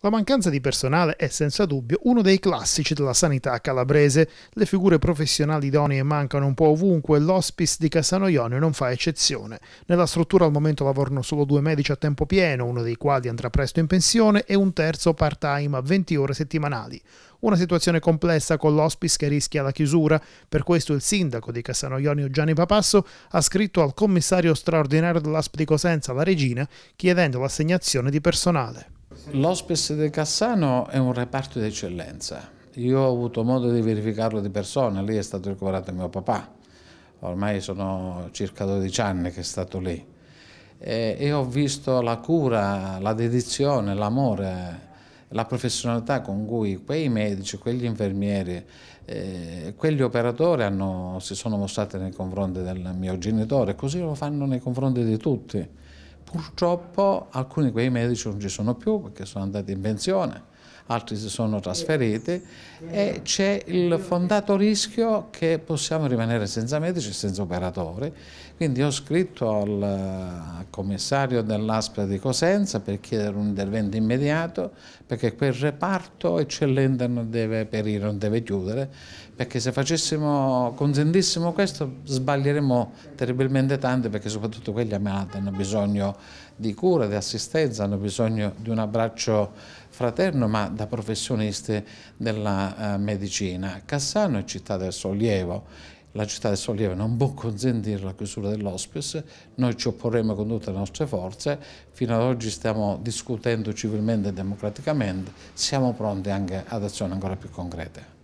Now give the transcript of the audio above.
La mancanza di personale è senza dubbio uno dei classici della sanità calabrese. Le figure professionali idonee mancano un po' ovunque e l'hospice di Casanoione non fa eccezione. Nella struttura al momento lavorano solo due medici a tempo pieno, uno dei quali andrà presto in pensione e un terzo part-time a 20 ore settimanali. Una situazione complessa con l'hospice che rischia la chiusura, per questo il sindaco di Cassanoionio Gianni Papasso ha scritto al commissario straordinario dell'ASP di Cosenza, la Regina, chiedendo l'assegnazione di personale. L'Hospice di Cassano è un reparto d'eccellenza. Io ho avuto modo di verificarlo di persona, lì è stato ricoverato mio papà. Ormai sono circa 12 anni che è stato lì. E, e ho visto la cura, la dedizione, l'amore, la professionalità con cui quei medici, quegli infermieri, eh, quegli operatori hanno, si sono mostrati nei confronti del mio genitore, così lo fanno nei confronti di tutti. Purtroppo alcuni di quei medici non ci sono più perché sono andati in pensione altri si sono trasferiti e c'è il fondato rischio che possiamo rimanere senza medici e senza operatori. Quindi ho scritto al commissario dell'ASPRA di Cosenza per chiedere un intervento immediato perché quel reparto eccellente non deve perire, non deve chiudere, perché se facessimo, consentissimo questo sbaglieremmo terribilmente tanto perché soprattutto quelli ammalati hanno bisogno di cura, di assistenza, hanno bisogno di un abbraccio fraterno ma da professionisti della eh, medicina. Cassano è città del sollievo la città del Sollievo non può consentire la chiusura dell'ospice, noi ci opporremo con tutte le nostre forze, fino ad oggi stiamo discutendo civilmente e democraticamente, siamo pronti anche ad azioni ancora più concrete.